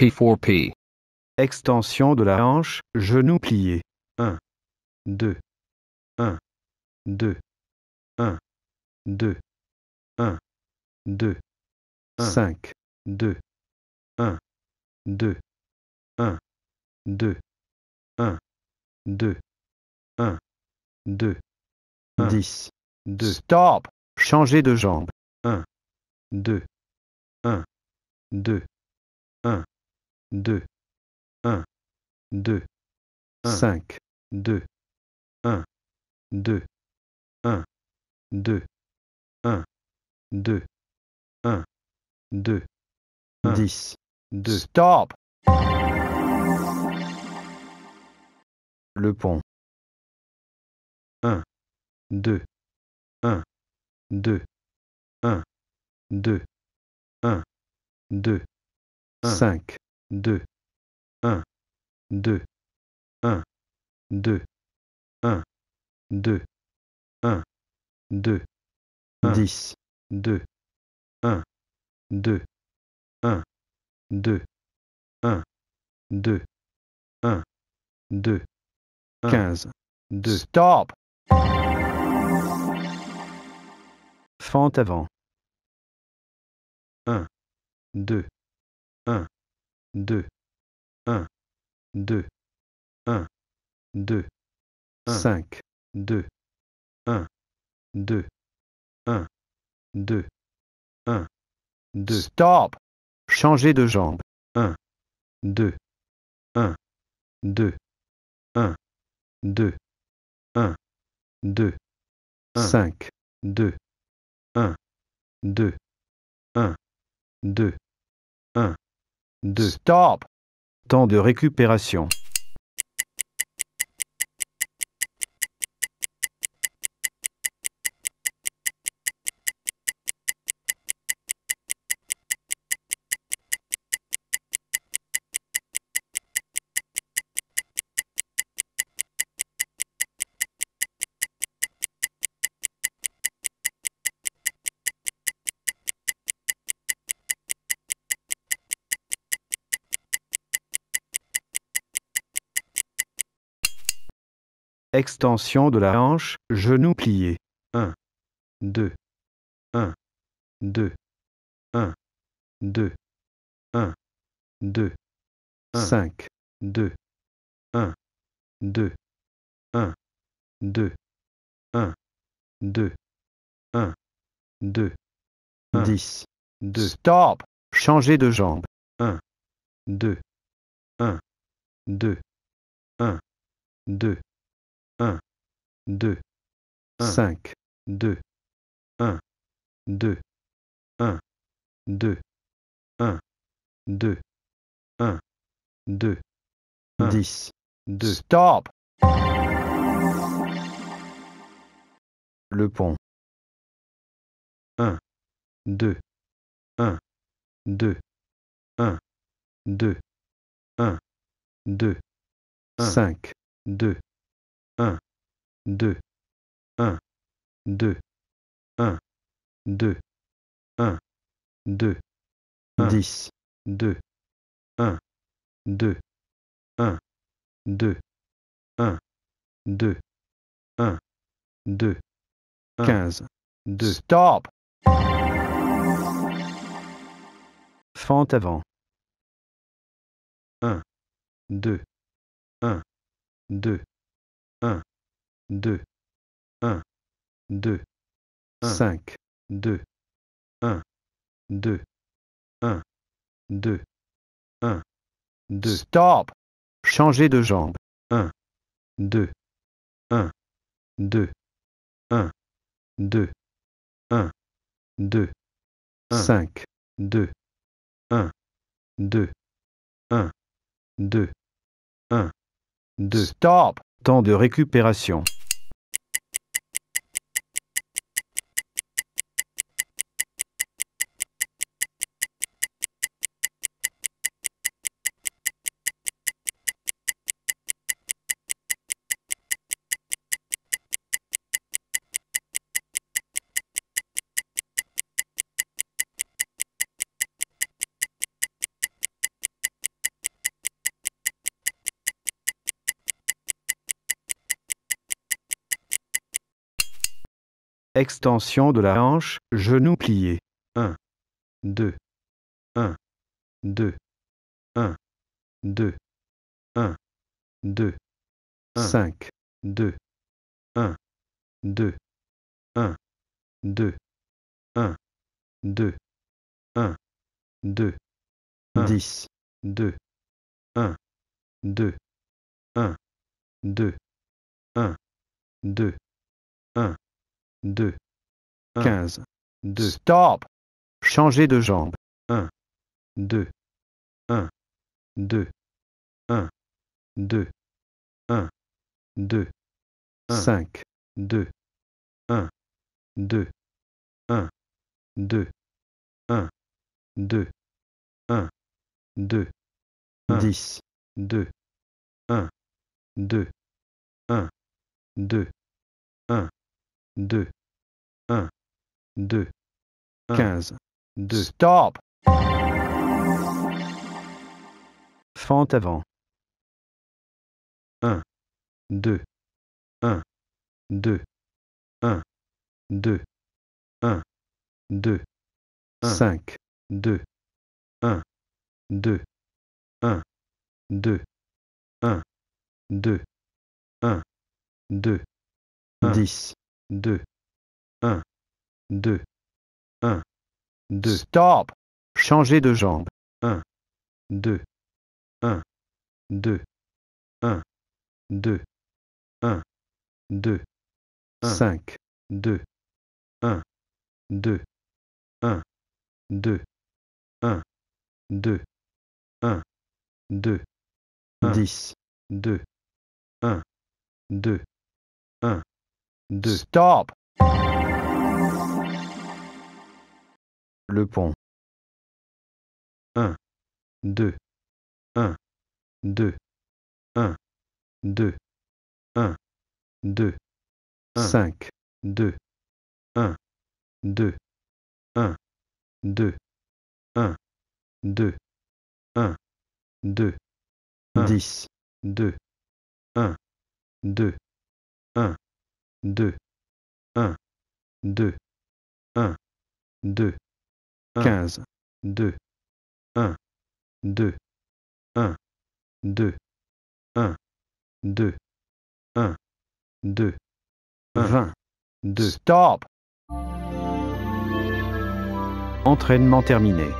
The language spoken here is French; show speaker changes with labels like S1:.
S1: P4P. Extension de la hanche, genou plié. 1, 2, 1, 2, 1, 2, 1, 2, 5, 2, 1, 2, 1, 2, 1, 2, 1, 2, 10, 2. Stop Changer de jambe. 1, 2, 1, 2, 1, 2, 1, 2, 5, 2, 1, 2, 1, 2, 1, 2, 1, 2, 10, 2. Stop Le pont. 1, 2, 1, 2, 1, 2, 1, 2, 5. 2 1 2 1 2 1 2 1 2 10 2 1 2 1 2 1 2 1 2 15 2 Stop Fente avant 1 2 1 2, 1, 2, 1, 2, 5, 2, 1, 2, 1, 2, 1, 2. Stop. Changer de jambe. 1, 2, 1, 2, 1, 2, 1, 2, 5, 2, 1, 2, 1, 2. 2. Stop. Temps de récupération. Extension de la hanche, genou plié. 1, 2, 1, 2, 1, 2, 1, 2, 5, 2, 1, 2, 1, 2, 1, 2, 1, 2, 10, 2. Stop Changer de jambe. 1, 2, 1, 2, 1, 2. 1, 2, 5, 2, 1, 2, 1, 2, 1, 2, 1, 2, 1, 10, 2. Stop Le pont. 1, 2, 1, 2, 1, 2, 1, 2, 5, 2, 1, 2, 1, 2, 1, 2, 1, 2, 1, 10, 2, 1, 2, 1, 2, 1, 2, 1, 2, 15, 2. Stop! Fente avant. 1, 2, 1, 2, 1, 2, 1, 2, 5, 2, 1, 2, 1, 2, 1, 2. Stop. Changer de jambe. 1, 2, 1, 2, 1, 2, 1, 2, 5, 2, 1, 2, 1, 2, 1, 2. Stop. Temps de récupération. Extension de la hanche, genou plié. 1, 2, 1, 2, 1, 2, 1, 2, 5, 2, 1, 2, 1, 2, 1, 2, 1, 2, 10, 2, 1, 2, 1, 2, 1, 2, 1, 2,
S2: 15, 2.
S1: Stop. Changer de jambe. 1, 2, 1, 2, 1, 2, 1, 2, 5, 2, 1, 2, 1, 2, 1, 2, 1, 2, 10, 2, 1, 2, 1, 2, 1, 2, 1, 2, 15, 2. Stop! Fente avant. 1, 2, 1, 2, 1, 2, 1, 2, 5, 2, 1, 2, 1, 2, 1, 2, 1, 2, 10. 2, 1, 2, 1, 2. Stop. Changer de jambe. 1, 2, 1, 2, 1, 2, 1, 2, 5, 2, 1, 2, 1, 2, 1, 2, 1, 2, 10, 2, 1, 2, 1, 2. Stop. Le pont. 1, 2, 1, 2, 1, 2, 1, 2, 5, 2, 1, 2, 1, 2, 1, 2, 1, 2, 10, 2, 1, 2, 1, 2, 1, 2, 1, 2, 15, 2, 1, 2, 1, 2, 1, 2, 1, 2, 20, 2. Stop Entraînement terminé.